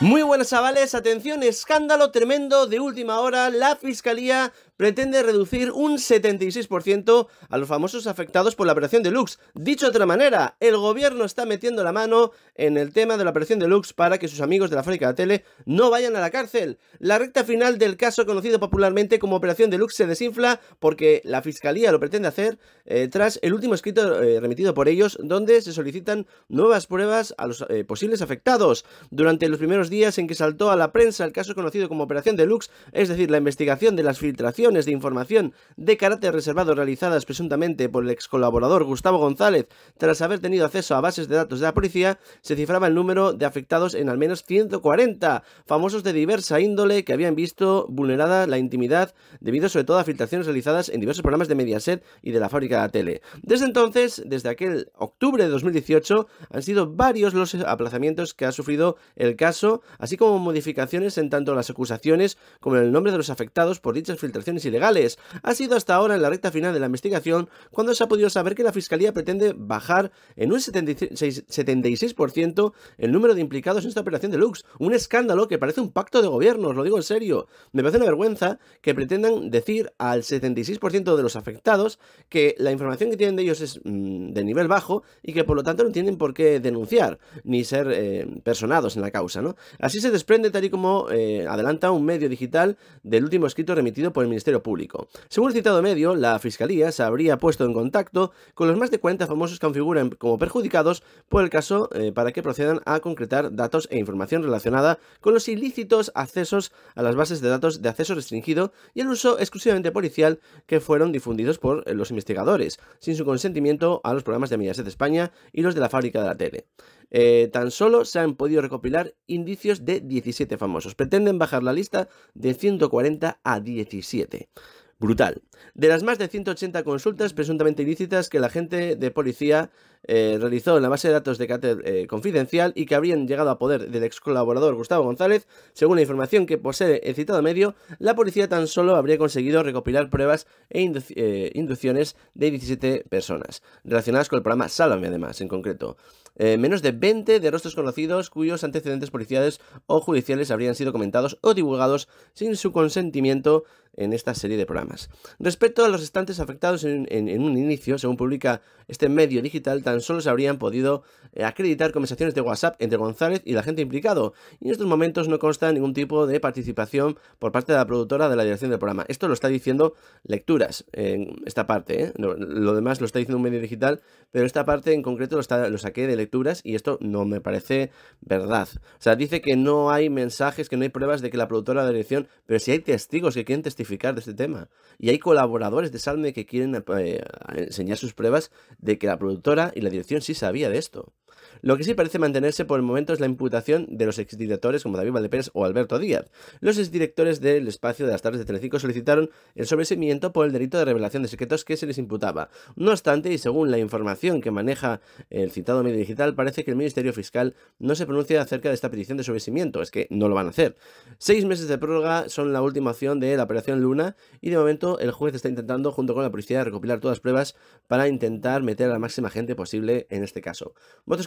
Muy buenas chavales, atención, escándalo tremendo de última hora, la fiscalía pretende reducir un 76% a los famosos afectados por la operación Deluxe. Dicho de otra manera, el gobierno está metiendo la mano en el tema de la operación Deluxe para que sus amigos de la fábrica de tele no vayan a la cárcel. La recta final del caso conocido popularmente como operación Deluxe se desinfla porque la fiscalía lo pretende hacer eh, tras el último escrito eh, remitido por ellos donde se solicitan nuevas pruebas a los eh, posibles afectados. Durante los primeros días en que saltó a la prensa el caso conocido como Operación Deluxe, es decir, la investigación de las filtraciones de información de carácter reservado realizadas presuntamente por el ex colaborador Gustavo González, tras haber tenido acceso a bases de datos de la policía, se cifraba el número de afectados en al menos 140, famosos de diversa índole que habían visto vulnerada la intimidad debido sobre todo a filtraciones realizadas en diversos programas de Mediaset y de la fábrica de la tele. Desde entonces, desde aquel octubre de 2018, han sido varios los aplazamientos que ha sufrido el caso así como modificaciones en tanto las acusaciones como en el nombre de los afectados por dichas filtraciones ilegales. Ha sido hasta ahora en la recta final de la investigación cuando se ha podido saber que la Fiscalía pretende bajar en un 76%, el número de implicados en esta operación de Lux. Un escándalo que parece un pacto de gobierno, os lo digo en serio. Me parece una vergüenza que pretendan decir al 76% de los afectados que la información que tienen de ellos es mm, de nivel bajo y que por lo tanto no tienen por qué denunciar ni ser eh, personados en la causa, ¿no? Así se desprende tal y como eh, adelanta un medio digital del último escrito remitido por el Ministerio Público. Según el citado medio, la Fiscalía se habría puesto en contacto con los más de 40 famosos que figuran como perjudicados por el caso eh, para que procedan a concretar datos e información relacionada con los ilícitos accesos a las bases de datos de acceso restringido y el uso exclusivamente policial que fueron difundidos por eh, los investigadores, sin su consentimiento a los programas de Mediaset España y los de la fábrica de la tele. Eh, tan solo se han podido recopilar indicios de 17 famosos. Pretenden bajar la lista de 140 a 17 brutal. De las más de 180 consultas presuntamente ilícitas que la gente de policía eh, realizó en la base de datos de carácter eh, confidencial y que habrían llegado a poder del ex colaborador Gustavo González, según la información que posee el citado medio, la policía tan solo habría conseguido recopilar pruebas e eh, inducciones de 17 personas, relacionadas con el programa Sálvame además, en concreto. menos de 20 de rostros conocidos cuyos antecedentes policiales o judiciales habrían sido comentados o divulgados sin su consentimiento en esta serie de programas. Respecto a los estantes afectados en, un inicio, según publica este medio digital, tan solo se habrían podido eh, acreditar conversaciones de WhatsApp entre González y la gente implicado, y en estos momentos no consta ningún tipo de participación por parte de la productora de la dirección del programa. Esto lo está diciendo lecturas en esta parte, ¿eh? lo demás lo está diciendo un medio digital, pero esta parte en concreto lo, está, lo saqué de lecturas y esto no me parece verdad. O sea, dice que no hay mensajes, que no hay pruebas de que la productora de la dirección, pero si hay testigos que quieren testificar, de este tema. Y hay colaboradores de Salme que quieren eh, enseñar sus pruebas de que la productora y la dirección sí sabía de esto. Lo que sí parece mantenerse por el momento es la imputación de los exdirectores como David Valdepérez o Alberto Díaz. Los exdirectores del espacio de las tardes de Telecinco solicitaron el sobreseimiento por el delito de revelación de secretos que se les imputaba. No obstante, y según la información que maneja el citado medio digital, parece que el Ministerio Fiscal no se pronuncia acerca de esta petición de sobreseimiento, es que no lo van a hacer. Seis meses de prórroga son la última opción de la operación Luna y de momento el juez está intentando, junto con la policía, recopilar todas las pruebas para intentar meter a la máxima gente posible en este caso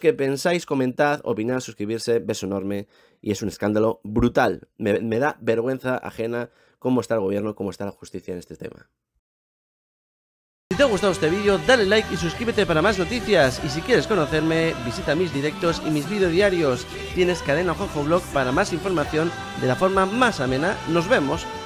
que pensáis, comentad, opinad, suscribirse, beso enorme. Y es un escándalo brutal. Me, da vergüenza ajena cómo está el gobierno, cómo está la justicia en este tema. Si te ha gustado este vídeo, dale like y suscríbete para más noticias. Y si quieres conocerme, visita mis directos y mis vídeos diarios. Tienes cadena Jojo Blog para más información de la forma más amena. Nos vemos.